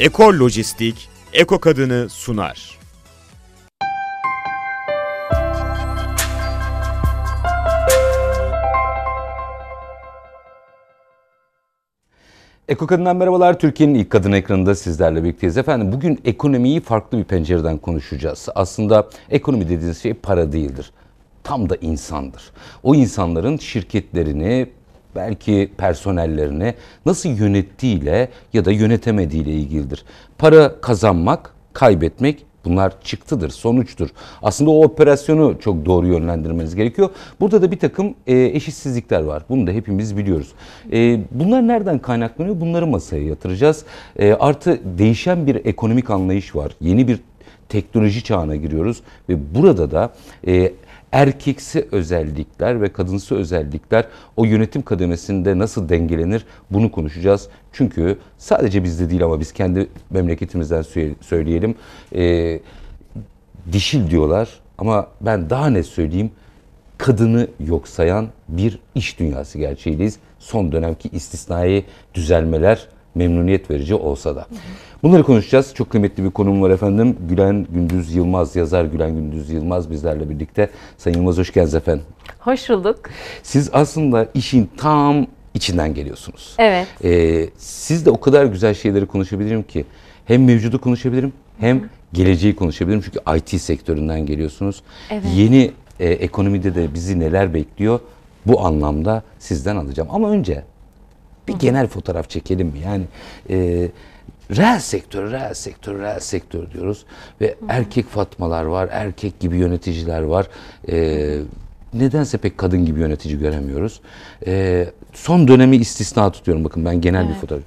Ekol Lojistik, Eko Kadını sunar. Eko Kadın'dan merhabalar. Türkiye'nin ilk kadın ekranında sizlerle birlikteyiz. Efendim bugün ekonomiyi farklı bir pencereden konuşacağız. Aslında ekonomi dediğiniz şey para değildir tam da insandır. O insanların şirketlerini, belki personellerini nasıl yönettiğiyle ya da yönetemediğiyle ilgilidir. Para kazanmak, kaybetmek bunlar çıktıdır, sonuçtur. Aslında o operasyonu çok doğru yönlendirmeniz gerekiyor. Burada da bir takım e, eşitsizlikler var. Bunu da hepimiz biliyoruz. E, bunlar nereden kaynaklanıyor? Bunları masaya yatıracağız. E, artı değişen bir ekonomik anlayış var. Yeni bir teknoloji çağına giriyoruz ve burada da... E, erkeksi özellikler ve kadınsı özellikler o yönetim kademesinde nasıl dengelenir bunu konuşacağız. Çünkü sadece bizde değil ama biz kendi memleketimizden söyleyelim. E, dişil diyorlar ama ben daha ne söyleyeyim kadını yok sayan bir iş dünyası gerçeğiyiz. Son dönemki istisnai düzelmeler memnuniyet verici olsa da. Bunları konuşacağız. Çok kıymetli bir konum var efendim. Gülen Gündüz Yılmaz, yazar Gülen Gündüz Yılmaz bizlerle birlikte. Sayın Yılmaz hoş geldiniz efendim. Hoş bulduk. Siz aslında işin tam içinden geliyorsunuz. Evet. Ee, siz de o kadar güzel şeyleri konuşabilirim ki hem mevcudu konuşabilirim hem Hı. geleceği konuşabilirim. Çünkü IT sektöründen geliyorsunuz. Evet. Yeni e, ekonomide de bizi neler bekliyor bu anlamda sizden alacağım. Ama önce bir genel fotoğraf çekelim mi? Yani e, reel sektör, reel sektör, reel sektör diyoruz. Ve Hı. erkek Fatmalar var, erkek gibi yöneticiler var. E, nedense pek kadın gibi yönetici göremiyoruz. E, son dönemi istisna tutuyorum. Bakın ben genel evet. bir fotoğraf.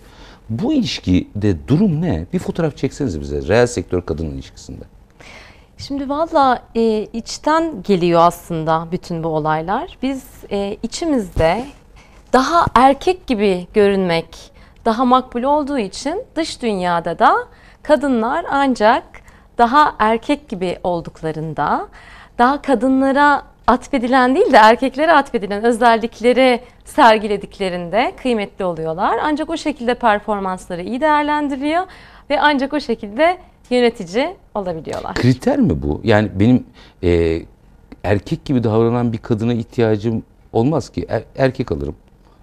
Bu ilişkide durum ne? Bir fotoğraf çekseniz bize reel sektör kadının ilişkisinde. Şimdi valla e, içten geliyor aslında bütün bu olaylar. Biz e, içimizde daha erkek gibi görünmek daha makbul olduğu için dış dünyada da kadınlar ancak daha erkek gibi olduklarında daha kadınlara atfedilen değil de erkeklere atfedilen özellikleri sergilediklerinde kıymetli oluyorlar. Ancak o şekilde performansları iyi değerlendiriliyor ve ancak o şekilde yönetici olabiliyorlar. Kriter mi bu? Yani benim e, erkek gibi davranan bir kadına ihtiyacım olmaz ki. Er, erkek alırım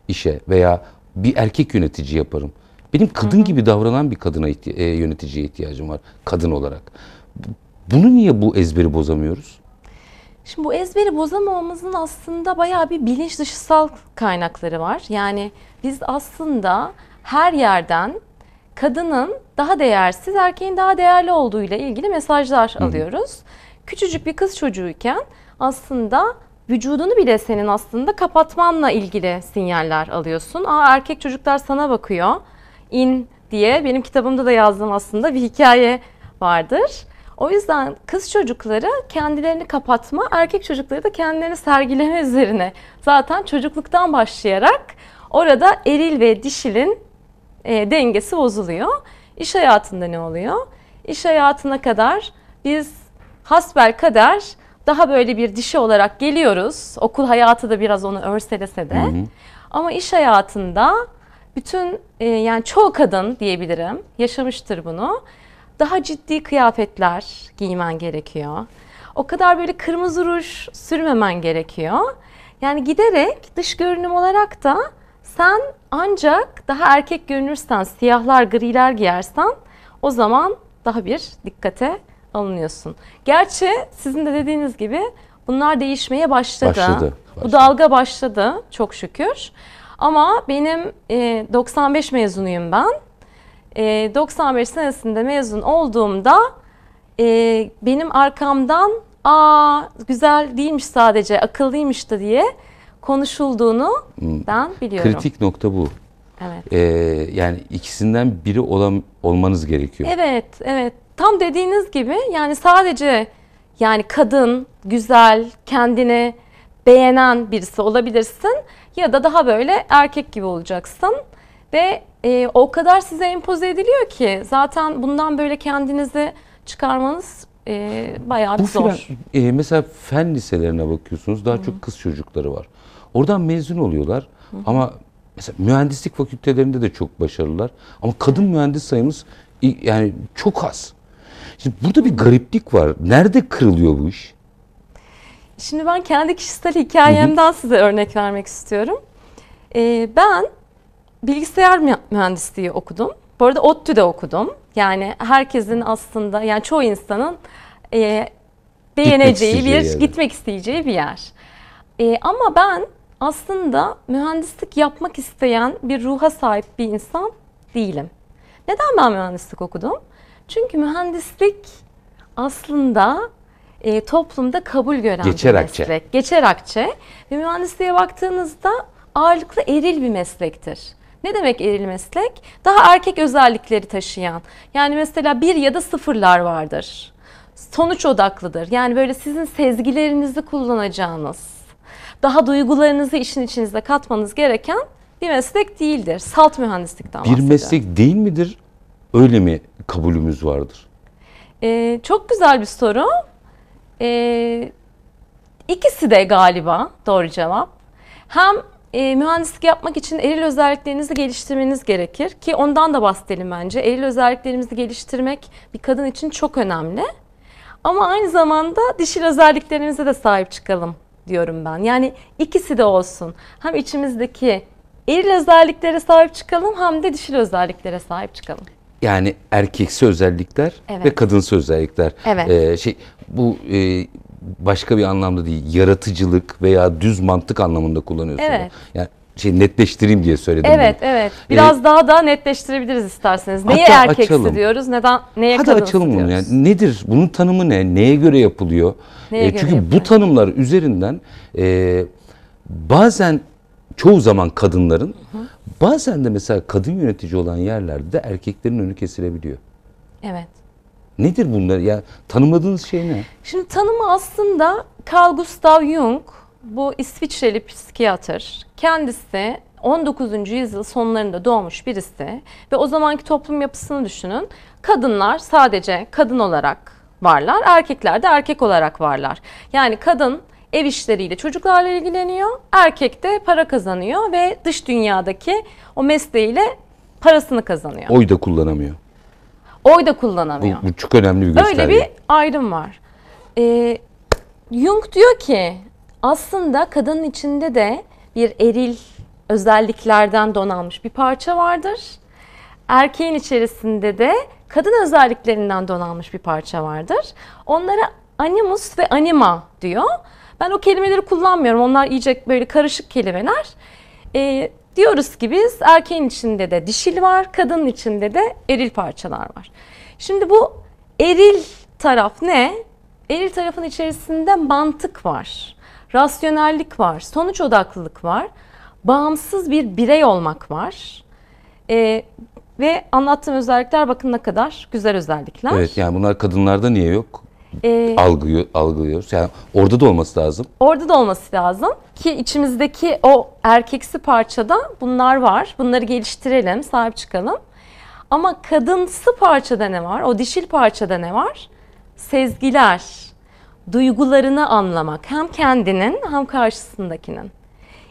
işe veya bir erkek yönetici yaparım. Benim kadın Hı -hı. gibi davranan bir kadına ihti e, yöneticiye ihtiyacım var kadın olarak. Bunu niye bu ezberi bozamıyoruz? Şimdi bu ezberi bozamamamızın aslında bayağı bir bilinç dışısal kaynakları var. Yani biz aslında her yerden kadının daha değersiz, erkeğin daha değerli olduğuyla ilgili mesajlar Hı -hı. alıyoruz. Küçücük bir kız çocuğuyken aslında vücudunu bile senin aslında kapatmanla ilgili sinyaller alıyorsun. Aa erkek çocuklar sana bakıyor. İn diye benim kitabımda da yazdım aslında bir hikaye vardır. O yüzden kız çocukları kendilerini kapatma, erkek çocukları da kendilerini sergileme üzerine. Zaten çocukluktan başlayarak orada eril ve dişilin e, dengesi bozuluyor. İş hayatında ne oluyor? İş hayatına kadar biz hasbel kader daha böyle bir dişi olarak geliyoruz. Okul hayatı da biraz onu örselese de. Hı hı. Ama iş hayatında bütün e, yani çoğu kadın diyebilirim yaşamıştır bunu. Daha ciddi kıyafetler giymen gerekiyor. O kadar böyle kırmızı ruj sürmemen gerekiyor. Yani giderek dış görünüm olarak da sen ancak daha erkek görünürsen, siyahlar, griler giyersen o zaman daha bir dikkate alınıyorsun. Gerçi sizin de dediğiniz gibi bunlar değişmeye başladı. Başladı. başladı. Bu dalga başladı çok şükür. Ama benim e, 95 mezunuyum ben. E, 95 senesinde mezun olduğumda e, benim arkamdan aa güzel değilmiş sadece akıllıymış da diye konuşulduğunu hmm. ben biliyorum. Kritik nokta bu. Evet. Ee, yani ikisinden biri olan, olmanız gerekiyor. Evet, evet tam dediğiniz gibi yani sadece yani kadın, güzel, kendini beğenen birisi olabilirsin ya da daha böyle erkek gibi olacaksın ve e, o kadar size empoze ediliyor ki zaten bundan böyle kendinizi çıkarmanız e, bayağı bir zor. Filan, e, mesela fen liselerine bakıyorsunuz daha hı çok kız çocukları var. Oradan mezun oluyorlar hı ama mesela mühendislik fakültelerinde de çok başarılılar ama kadın mühendis sayımız yani çok az. Şimdi burada bir gariplik var. Nerede kırılıyor bu iş? Şimdi ben kendi kişisel hikayemden size örnek vermek istiyorum. Ee, ben bilgisayar mühendisliği okudum. Bu arada ODTÜ'de okudum. Yani herkesin aslında yani çoğu insanın e, beğeneceği gitmek bir, yani. gitmek isteyeceği bir yer. E, ama ben aslında mühendislik yapmak isteyen bir ruha sahip bir insan değilim. Neden ben mühendislik okudum? Çünkü mühendislik aslında e, toplumda kabul gören Geçer bir akçe. meslek. Geçer akçe. Ve mühendisliğe baktığınızda ağırlıklı eril bir meslektir. Ne demek eril meslek? Daha erkek özellikleri taşıyan. Yani mesela bir ya da sıfırlar vardır. Sonuç odaklıdır. Yani böyle sizin sezgilerinizi kullanacağınız, daha duygularınızı işin içinize katmanız gereken bir meslek değildir. Salt mühendislikten Bir meslek değil midir? Öyle mi kabulümüz vardır? Ee, çok güzel bir soru. Ee, ikisi de galiba doğru cevap. Hem e, mühendislik yapmak için eril özelliklerinizi geliştirmeniz gerekir ki ondan da bahsedelim bence. Eril özelliklerimizi geliştirmek bir kadın için çok önemli. Ama aynı zamanda dişil özelliklerimize de sahip çıkalım diyorum ben. Yani ikisi de olsun. Hem içimizdeki eril özelliklere sahip çıkalım hem de dişil özelliklere sahip çıkalım yani erkeksi özellikler evet. ve kadınsı özellikler. Evet. Ee, şey bu e, başka bir anlamda değil. Yaratıcılık veya düz mantık anlamında kullanıyorsunuz. Evet. Yani şey netleştireyim diye söyledim. Evet, bunu. evet. Ee, Biraz ee, daha da netleştirebiliriz isterseniz. Neye erkeksi açalım. diyoruz, neden neye Hadi kadınsı açalım diyoruz. bunu. Yani nedir? Bunun tanımı ne? Neye göre yapılıyor? Neye ee, göre çünkü yapılıyor? bu tanımlar üzerinden e, bazen çoğu zaman kadınların hı hı Bazen de mesela kadın yönetici olan yerlerde de erkeklerin önü kesilebiliyor. Evet. Nedir bunlar? Ya tanımadığınız şey ne? Şimdi tanımı aslında Carl Gustav Jung, bu İsviçreli psikiyatr. Kendisi 19. yüzyıl sonlarında doğmuş birisi ve o zamanki toplum yapısını düşünün. Kadınlar sadece kadın olarak varlar, erkekler de erkek olarak varlar. Yani kadın ev işleriyle çocuklarla ilgileniyor. Erkek de para kazanıyor ve dış dünyadaki o mesleğiyle parasını kazanıyor. Oy da kullanamıyor. Oy da Bu, kullanamıyor. bu çok önemli bir gösterge. Öyle bir ayrım var. Ee, Jung diyor ki aslında kadının içinde de bir eril özelliklerden donanmış bir parça vardır. Erkeğin içerisinde de kadın özelliklerinden donanmış bir parça vardır. Onlara animus ve anima diyor. Ben o kelimeleri kullanmıyorum. Onlar iyice böyle karışık kelimeler. E, diyoruz ki biz erkeğin içinde de dişil var, kadının içinde de eril parçalar var. Şimdi bu eril taraf ne? Eril tarafın içerisinde mantık var, rasyonellik var, sonuç odaklılık var, bağımsız bir birey olmak var. Ee, ve anlattığım özellikler bakın ne kadar güzel özellikler. Evet yani bunlar kadınlarda niye yok? e, algılıyor, algılıyoruz. Yani orada da olması lazım. Orada da olması lazım ki içimizdeki o erkeksi parçada bunlar var. Bunları geliştirelim, sahip çıkalım. Ama kadınsı parçada ne var? O dişil parçada ne var? Sezgiler, duygularını anlamak. Hem kendinin hem karşısındakinin.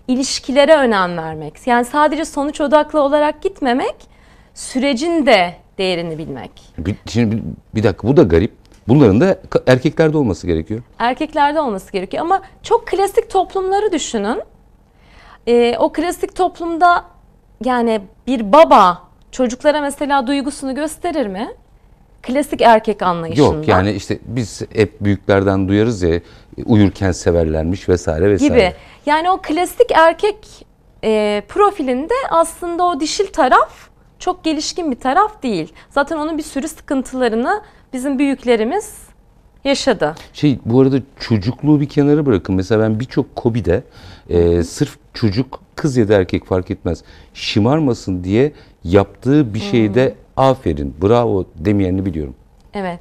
İlişkilere önem vermek. Yani sadece sonuç odaklı olarak gitmemek, sürecin de değerini bilmek. Bir, şimdi bir, bir dakika bu da garip. Bunların da erkeklerde olması gerekiyor. Erkeklerde olması gerekiyor ama çok klasik toplumları düşünün. Ee, o klasik toplumda yani bir baba çocuklara mesela duygusunu gösterir mi? Klasik erkek anlayışında. Yok yani işte biz hep büyüklerden duyarız ya uyurken severlermiş vesaire vesaire. Gibi. Yani o klasik erkek e, profilinde aslında o dişil taraf çok gelişkin bir taraf değil. Zaten onun bir sürü sıkıntılarını bizim büyüklerimiz yaşadı. Şey bu arada çocukluğu bir kenara bırakın. Mesela ben birçok kobide e, sırf çocuk kız ya da erkek fark etmez şımarmasın diye yaptığı bir şeyde hmm. aferin bravo demeyenini biliyorum. Evet.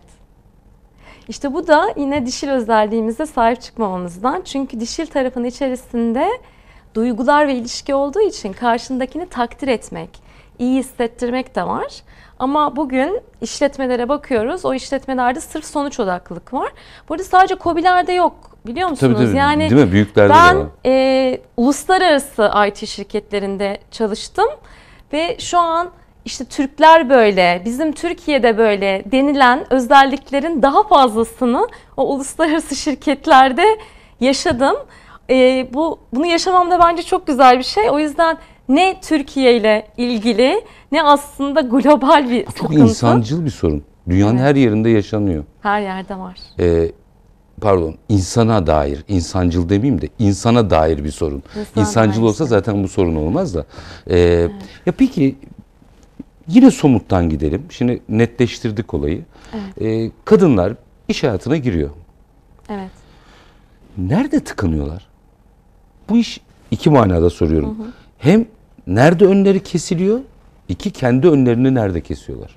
İşte bu da yine dişil özelliğimize sahip çıkmamamızdan. Çünkü dişil tarafın içerisinde duygular ve ilişki olduğu için karşındakini takdir etmek, iyi hissettirmek de var. Ama bugün işletmelere bakıyoruz. O işletmelerde sırf sonuç odaklılık var. Bu arada sadece COBİ'lerde yok biliyor musunuz? Tabii, tabii. Yani Değil mi? Büyüklerde ben var. e, uluslararası IT şirketlerinde çalıştım ve şu an işte Türkler böyle, bizim Türkiye'de böyle denilen özelliklerin daha fazlasını o uluslararası şirketlerde yaşadım. E, bu bunu yaşamam da bence çok güzel bir şey. O yüzden ne Türkiye ile ilgili ne aslında global bir Bu çok sıkıntı. insancıl bir sorun. Dünyanın evet. her yerinde yaşanıyor. Her yerde var. Ee, pardon insana dair, insancıl demeyeyim de insana dair bir sorun. İnsan insancıl olsa işte. zaten bu sorun olmaz da. Ee, evet. Ya peki yine somuttan gidelim. Şimdi netleştirdik olayı. Evet. Ee, kadınlar iş hayatına giriyor. Evet. Nerede tıkanıyorlar? Bu iş iki manada soruyorum. Hı hı. Hem Nerede önleri kesiliyor? İki kendi önlerini nerede kesiyorlar?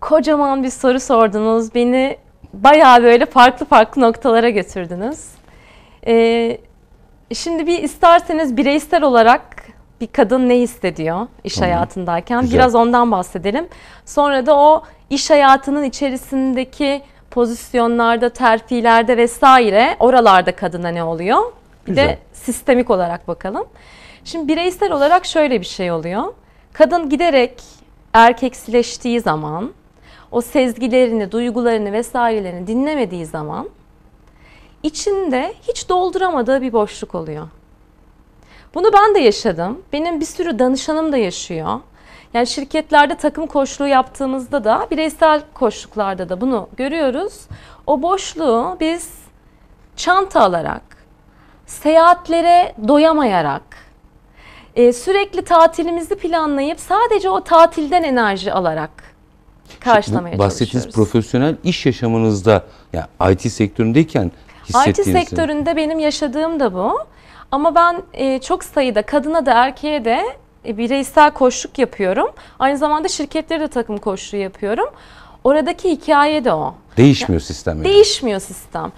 Kocaman bir soru sordunuz. Beni bayağı böyle farklı farklı noktalara götürdünüz. Ee, şimdi bir isterseniz bireysel olarak bir kadın ne hissediyor iş tamam. hayatındayken Güzel. biraz ondan bahsedelim. Sonra da o iş hayatının içerisindeki pozisyonlarda, terfilerde vesaire oralarda kadına ne oluyor? Bir Güzel. de sistemik olarak bakalım. Şimdi bireysel olarak şöyle bir şey oluyor. Kadın giderek erkeksileştiği zaman, o sezgilerini, duygularını vesairelerini dinlemediği zaman içinde hiç dolduramadığı bir boşluk oluyor. Bunu ben de yaşadım. Benim bir sürü danışanım da yaşıyor. Yani şirketlerde takım koşluğu yaptığımızda da bireysel koçluklarda da bunu görüyoruz. O boşluğu biz çanta alarak, seyahatlere doyamayarak, e, sürekli tatilimizi planlayıp sadece o tatilden enerji alarak karşılamaya Şimdi bahsettiğiniz profesyonel iş yaşamınızda ya IT sektöründeyken hissettiğiniz. IT sektöründe benim yaşadığım da bu. Ama ben e, çok sayıda kadına da erkeğe de e, bireysel koşluk yapıyorum. Aynı zamanda şirketlere de takım koşluğu yapıyorum. Oradaki hikaye de o. Değişmiyor sistem yani. Değişmiyor sistem.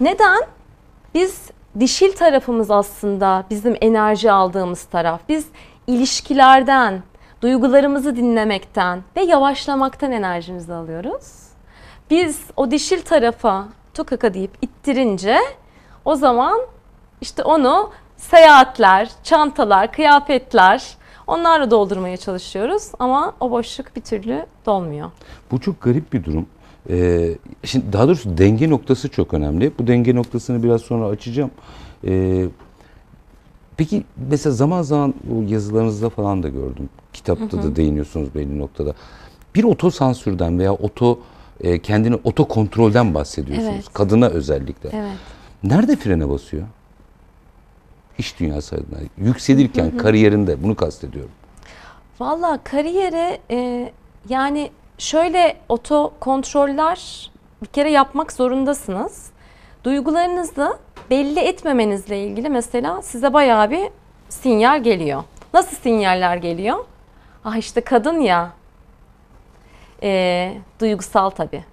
Neden? Biz dişil tarafımız aslında bizim enerji aldığımız taraf. Biz ilişkilerden, duygularımızı dinlemekten ve yavaşlamaktan enerjimizi alıyoruz. Biz o dişil tarafa tokaka deyip ittirince o zaman işte onu seyahatler, çantalar, kıyafetler onlarla doldurmaya çalışıyoruz ama o boşluk bir türlü dolmuyor. Bu çok garip bir durum. Ee, şimdi daha doğrusu denge noktası çok önemli. Bu denge noktasını biraz sonra açacağım. Ee, peki mesela zaman zaman bu yazılarınızda falan da gördüm. Kitapta hı hı. da değiniyorsunuz belli noktada. Bir otosansürden veya oto e, kendini oto kontrolden bahsediyorsunuz. Evet. Kadına özellikle. Evet. Nerede frene basıyor? İş dünyası adına. Yükselirken hı hı. kariyerinde bunu kastediyorum. Valla kariyere e, yani şöyle oto kontroller bir kere yapmak zorundasınız. Duygularınızı belli etmemenizle ilgili mesela size bayağı bir sinyal geliyor. Nasıl sinyaller geliyor? Ah işte kadın ya. E, duygusal tabii.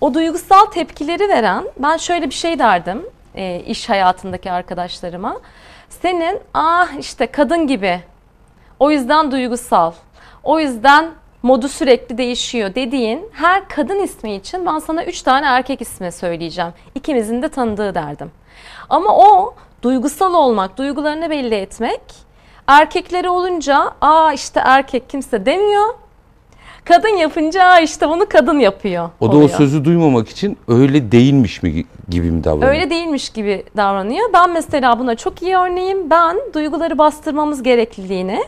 O duygusal tepkileri veren ben şöyle bir şey derdim e, iş hayatındaki arkadaşlarıma. Senin ah işte kadın gibi. O yüzden duygusal. O yüzden modu sürekli değişiyor dediğin her kadın ismi için ben sana üç tane erkek ismi söyleyeceğim. İkimizin de tanıdığı derdim. Ama o duygusal olmak, duygularını belli etmek erkekleri olunca aa işte erkek kimse demiyor. Kadın yapınca aa işte bunu kadın yapıyor. O da o sözü duymamak için öyle değilmiş mi gibi mi davranıyor? Öyle değilmiş gibi davranıyor. Ben mesela buna çok iyi örneğim. Ben duyguları bastırmamız gerekliliğini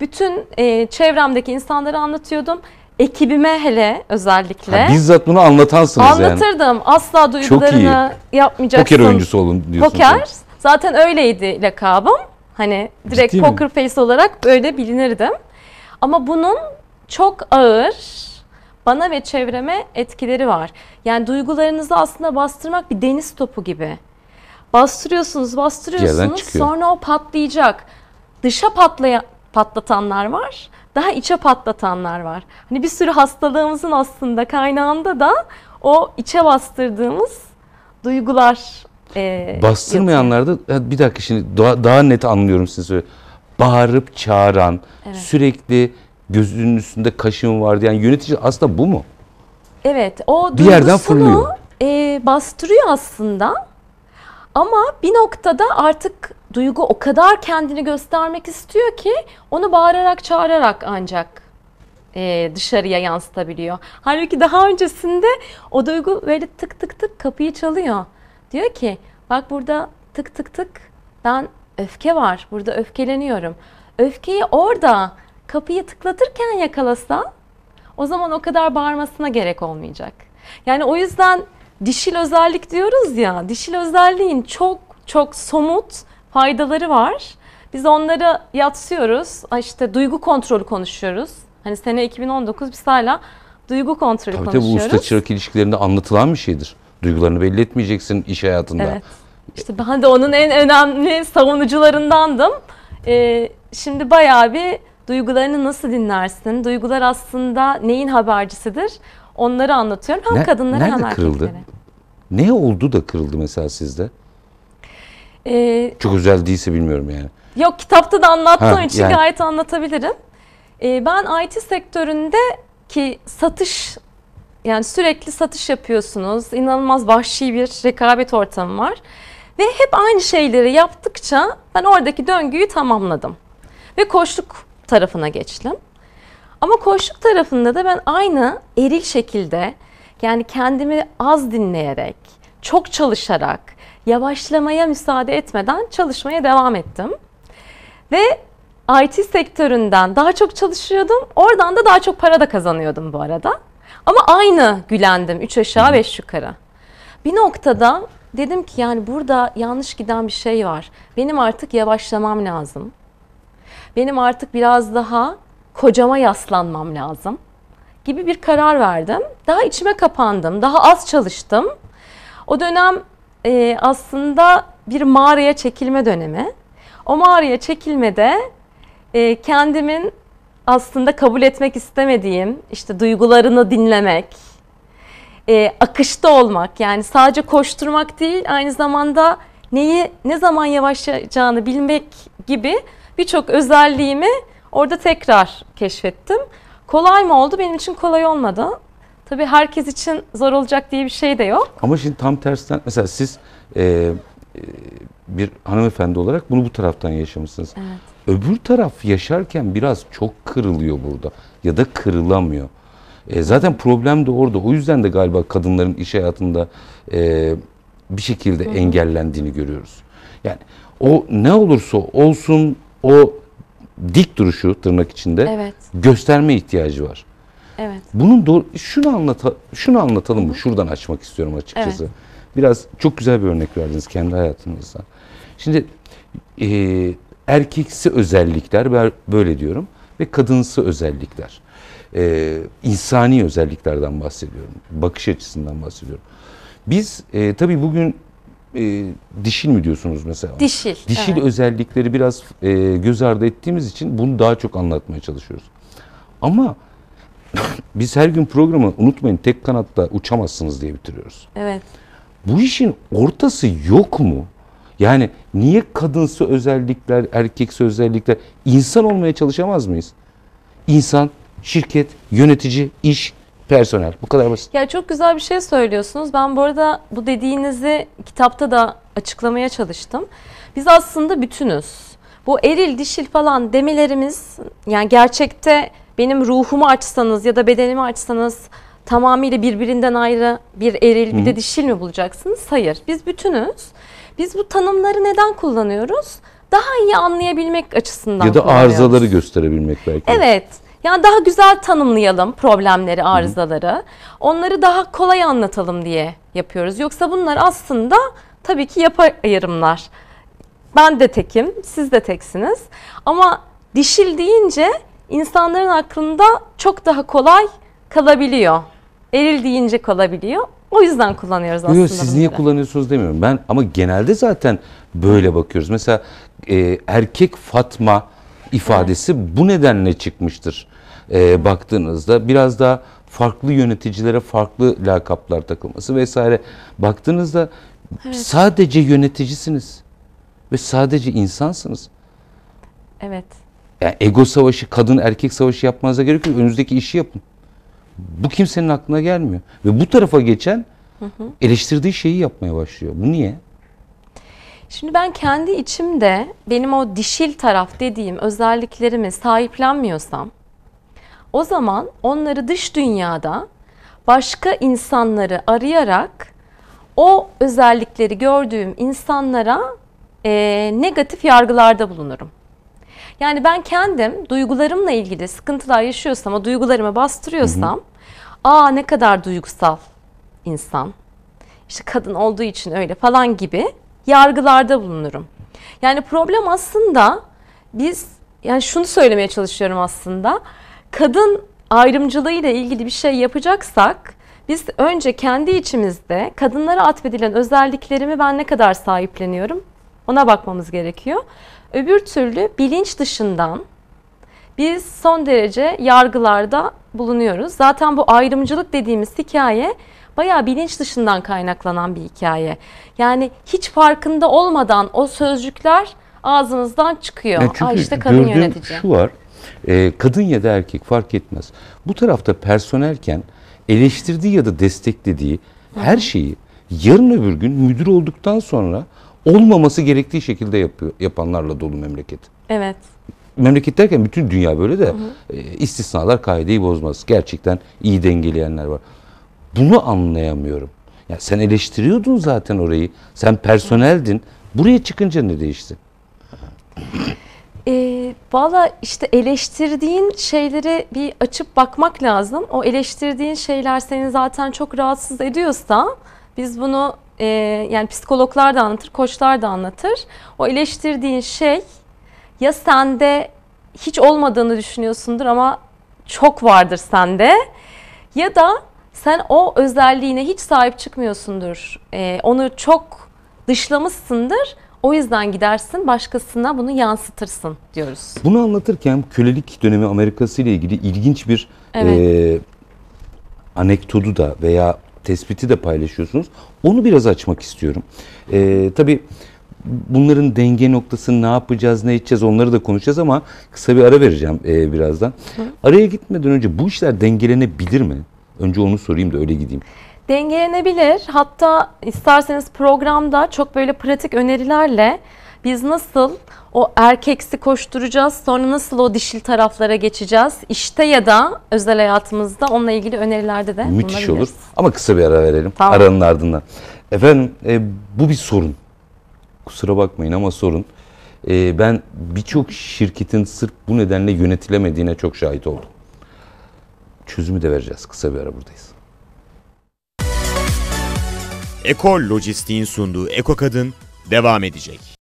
bütün e, çevremdeki insanları anlatıyordum. Ekibime hele özellikle. Ha, bizzat bunu anlatansınız Anlatırdım. yani. Anlatırdım. Asla duygularını yapmayacaksın. Poker oyuncusu olun diyorsunuz. Poker. Sen. Zaten öyleydi lakabım. Hani direkt Ciddi poker mi? face olarak böyle bilinirdim. Ama bunun çok ağır bana ve çevreme etkileri var. Yani duygularınızı aslında bastırmak bir deniz topu gibi. Bastırıyorsunuz, bastırıyorsunuz sonra o patlayacak. Dışa patlaya patlatanlar var, daha içe patlatanlar var. Hani bir sürü hastalığımızın aslında kaynağında da o içe bastırdığımız duygular. E, Bastırmayanlarda bir dakika şimdi daha, daha net anlıyorum sizi. Söyle. Bağırıp çağıran, evet. sürekli gözünün üstünde kaşın var diyen yani yönetici aslında bu mu? Evet, o bir yerden fırlıyor. E, bastırıyor aslında. Ama bir noktada artık Duygu o kadar kendini göstermek istiyor ki onu bağırarak çağırarak ancak e, dışarıya yansıtabiliyor. Halbuki daha öncesinde o duygu böyle tık tık tık kapıyı çalıyor. Diyor ki bak burada tık tık tık ben öfke var burada öfkeleniyorum. Öfkeyi orada kapıyı tıklatırken yakalasa o zaman o kadar bağırmasına gerek olmayacak. Yani o yüzden dişil özellik diyoruz ya dişil özelliğin çok çok somut faydaları var. Biz onları yatsıyoruz. İşte duygu kontrolü konuşuyoruz. Hani sene 2019 biz hala duygu kontrolü tabii konuşuyoruz. Tabii bu usta çırak ilişkilerinde anlatılan bir şeydir. Duygularını belli etmeyeceksin iş hayatında. Evet. İşte ben de onun en önemli savunucularındandım. Ee, şimdi bayağı bir duygularını nasıl dinlersin? Duygular aslında neyin habercisidir? Onları anlatıyorum. Hem ne, kadınlara hem erkeklere. Nerede kırıldı? Ne oldu da kırıldı mesela sizde? Ee, Çok özel değilse bilmiyorum yani. Yok kitapta da anlattığım ha, için yani. gayet anlatabilirim. Ee, ben IT sektöründe ki satış yani sürekli satış yapıyorsunuz. İnanılmaz vahşi bir rekabet ortamı var. Ve hep aynı şeyleri yaptıkça ben oradaki döngüyü tamamladım. Ve koçluk tarafına geçtim. Ama koçluk tarafında da ben aynı eril şekilde yani kendimi az dinleyerek, çok çalışarak, yavaşlamaya müsaade etmeden çalışmaya devam ettim. Ve IT sektöründen daha çok çalışıyordum. Oradan da daha çok para da kazanıyordum bu arada. Ama aynı gülendim. Üç aşağı beş yukarı. Bir noktada dedim ki yani burada yanlış giden bir şey var. Benim artık yavaşlamam lazım. Benim artık biraz daha kocama yaslanmam lazım gibi bir karar verdim. Daha içime kapandım, daha az çalıştım. O dönem e, aslında bir mağaraya çekilme dönemi. O mağaraya çekilmede e, kendimin aslında kabul etmek istemediğim işte duygularını dinlemek, e, akışta olmak yani sadece koşturmak değil aynı zamanda neyi ne zaman yavaşlayacağını bilmek gibi birçok özelliğimi orada tekrar keşfettim. Kolay mı oldu? Benim için kolay olmadı. Tabii herkes için zor olacak diye bir şey de yok. Ama şimdi tam tersten mesela siz e, e, bir hanımefendi olarak bunu bu taraftan yaşamışsınız. Evet. Öbür taraf yaşarken biraz çok kırılıyor burada ya da kırılamıyor. E, zaten problem de orada. O yüzden de galiba kadınların iş hayatında e, bir şekilde Hı. engellendiğini görüyoruz. Yani o ne olursa olsun o dik duruşu tırnak içinde evet. gösterme ihtiyacı var. Evet. Bunun doğru, şunu anlata şunu anlatalım mı? Şuradan açmak istiyorum açıkçası. Evet. Biraz çok güzel bir örnek verdiniz kendi hayatınızda. Şimdi e, erkeksi özellikler ben böyle diyorum ve kadınsı özellikler. E, insani özelliklerden bahsediyorum. Bakış açısından bahsediyorum. Biz e, tabii bugün e, dişil mi diyorsunuz mesela? Dişil. Dişil evet. özellikleri biraz e, göz ardı ettiğimiz için bunu daha çok anlatmaya çalışıyoruz. Ama Biz her gün programı unutmayın tek kanatta uçamazsınız diye bitiriyoruz. Evet. Bu işin ortası yok mu? Yani niye kadınsı özellikler, erkeksi özellikler insan olmaya çalışamaz mıyız? İnsan, şirket, yönetici, iş, personel. Bu kadar basit. Ya çok güzel bir şey söylüyorsunuz. Ben bu arada bu dediğinizi kitapta da açıklamaya çalıştım. Biz aslında bütünüz. Bu eril dişil falan demelerimiz yani gerçekte benim ruhumu açsanız ya da bedenimi açsanız tamamıyla birbirinden ayrı bir eril bir de dişil mi bulacaksınız? Hayır. Biz bütünüz. Biz bu tanımları neden kullanıyoruz? Daha iyi anlayabilmek açısından Ya da arızaları gösterebilmek belki. Evet. Yani daha güzel tanımlayalım problemleri, arızaları. Onları daha kolay anlatalım diye yapıyoruz. Yoksa bunlar aslında tabii ki yapar ayırımlar. Ben de tekim, siz de teksiniz. Ama dişil deyince insanların aklında çok daha kolay kalabiliyor. Eril deyince kalabiliyor. O yüzden kullanıyoruz aslında. Yok, siz niye kullanıyorsunuz demiyorum. Ben ama genelde zaten böyle bakıyoruz. Mesela e, erkek Fatma ifadesi evet. bu nedenle çıkmıştır. E, baktığınızda biraz daha farklı yöneticilere farklı lakaplar takılması vesaire. Baktığınızda evet. sadece yöneticisiniz ve sadece insansınız. Evet. Yani ego savaşı, kadın erkek savaşı yapmanıza gerek yok. Önünüzdeki işi yapın. Bu kimsenin aklına gelmiyor. Ve bu tarafa geçen hı hı. eleştirdiği şeyi yapmaya başlıyor. Bu niye? Şimdi ben kendi içimde benim o dişil taraf dediğim özelliklerimi sahiplenmiyorsam o zaman onları dış dünyada başka insanları arayarak o özellikleri gördüğüm insanlara e, negatif yargılarda bulunurum. Yani ben kendim duygularımla ilgili sıkıntılar yaşıyorsam, o duygularımı bastırıyorsam, Hı-hı. aa ne kadar duygusal insan, işte kadın olduğu için öyle falan gibi yargılarda bulunurum. Yani problem aslında biz, yani şunu söylemeye çalışıyorum aslında, kadın ayrımcılığı ile ilgili bir şey yapacaksak, biz önce kendi içimizde kadınlara atfedilen özelliklerimi ben ne kadar sahipleniyorum ona bakmamız gerekiyor. Öbür türlü bilinç dışından biz son derece yargılarda bulunuyoruz. Zaten bu ayrımcılık dediğimiz hikaye bayağı bilinç dışından kaynaklanan bir hikaye. Yani hiç farkında olmadan o sözcükler ağzınızdan çıkıyor. Yani çünkü Aa işte kadın yönetici. şu var. E, kadın ya da erkek fark etmez. Bu tarafta personelken eleştirdiği ya da desteklediği her şeyi yarın öbür gün müdür olduktan sonra olmaması gerektiği şekilde yapıyor, yapanlarla dolu memleket. Evet. Memleket derken bütün dünya böyle de hı hı. E, istisnalar kaideyi bozmaz. Gerçekten iyi dengeleyenler var. Bunu anlayamıyorum. Ya sen eleştiriyordun zaten orayı. Sen personeldin. Buraya çıkınca ne değişti? E, Valla işte eleştirdiğin şeyleri bir açıp bakmak lazım. O eleştirdiğin şeyler seni zaten çok rahatsız ediyorsa biz bunu e, yani psikologlar da anlatır, koçlar da anlatır. O eleştirdiğin şey ya sende hiç olmadığını düşünüyorsundur ama çok vardır sende ya da sen o özelliğine hiç sahip çıkmıyorsundur. E, onu çok dışlamışsındır. O yüzden gidersin başkasına bunu yansıtırsın diyoruz. Bunu anlatırken kölelik dönemi Amerikası ile ilgili ilginç bir evet. e, anekdodu da veya tespiti de paylaşıyorsunuz. Onu biraz açmak istiyorum. E, tabii bunların denge noktasını ne yapacağız, ne edeceğiz onları da konuşacağız ama kısa bir ara vereceğim e, birazdan. Hı. Araya gitmeden önce bu işler dengelenebilir mi? Önce onu sorayım da öyle gideyim. Dengelenebilir. Hatta isterseniz programda çok böyle pratik önerilerle biz nasıl o erkeksi koşturacağız. Sonra nasıl o dişil taraflara geçeceğiz? işte ya da özel hayatımızda onunla ilgili önerilerde de Müthiş olur. Ama kısa bir ara verelim. Tamam. Aranın ardından. Efendim e, bu bir sorun. Kusura bakmayın ama sorun. E, ben birçok şirketin sırf bu nedenle yönetilemediğine çok şahit oldum. Çözümü de vereceğiz. Kısa bir ara buradayız. Ekol Lojistik'in sunduğu Eko Kadın devam edecek.